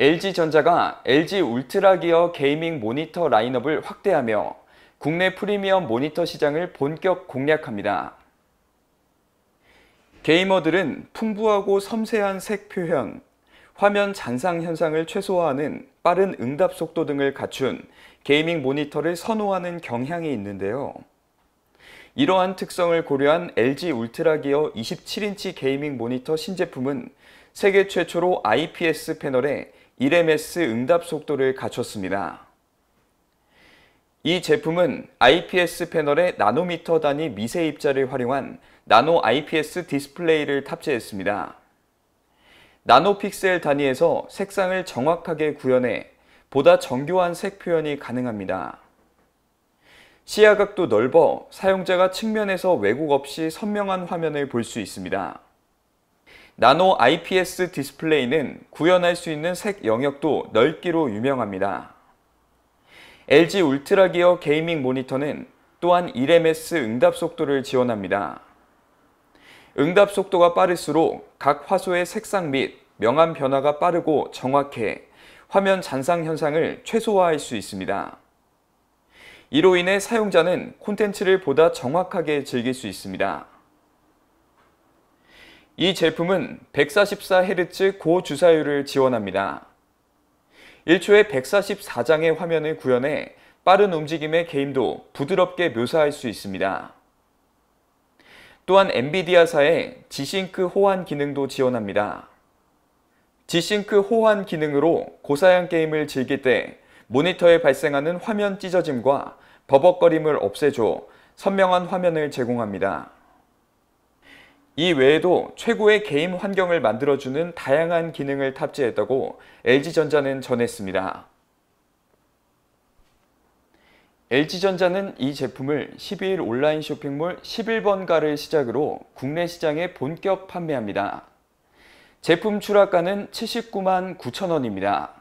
LG전자가 LG 울트라 기어 게이밍 모니터 라인업을 확대하며 국내 프리미엄 모니터 시장을 본격 공략합니다. 게이머들은 풍부하고 섬세한 색 표현, 화면 잔상 현상을 최소화하는 빠른 응답 속도 등을 갖춘 게이밍 모니터를 선호하는 경향이 있는데요. 이러한 특성을 고려한 LG 울트라 기어 27인치 게이밍 모니터 신제품은 세계 최초로 IPS 패널에 1ms 응답 속도를 갖췄습니다. 이 제품은 IPS 패널에 나노미터 단위 미세 입자를 활용한 나노 IPS 디스플레이를 탑재했습니다. 나노픽셀 단위에서 색상을 정확하게 구현해 보다 정교한 색 표현이 가능합니다. 시야각도 넓어 사용자가 측면에서 왜곡 없이 선명한 화면을 볼 수 있습니다. 나노 IPS 디스플레이는 구현할 수 있는 색 영역도 넓기로 유명합니다. LG 울트라 기어 게이밍 모니터는 또한 1ms 응답 속도를 지원합니다. 응답 속도가 빠를수록 각 화소의 색상 및 명암 변화가 빠르고 정확해 화면 잔상 현상을 최소화할 수 있습니다. 이로 인해 사용자는 콘텐츠를 보다 정확하게 즐길 수 있습니다. 이 제품은 144Hz 고주사율을 지원합니다. 1초에 144장의 화면을 구현해 빠른 움직임의 게임도 부드럽게 묘사할 수 있습니다. 또한 엔비디아사의 g s y 호환 기능도 지원합니다. g s y 호환 기능으로 고사양 게임을 즐길 때 모니터에 발생하는 화면 찢어짐과 버벅거림을 없애줘 선명한 화면을 제공합니다. 이 외에도 최고의 게임 환경을 만들어주는 다양한 기능을 탑재했다고 LG전자는 전했습니다. LG전자는 이 제품을 12일 온라인 쇼핑몰 11번가를 시작으로 국내 시장에 본격 판매합니다. 제품 출하가는 79만 9천원입니다.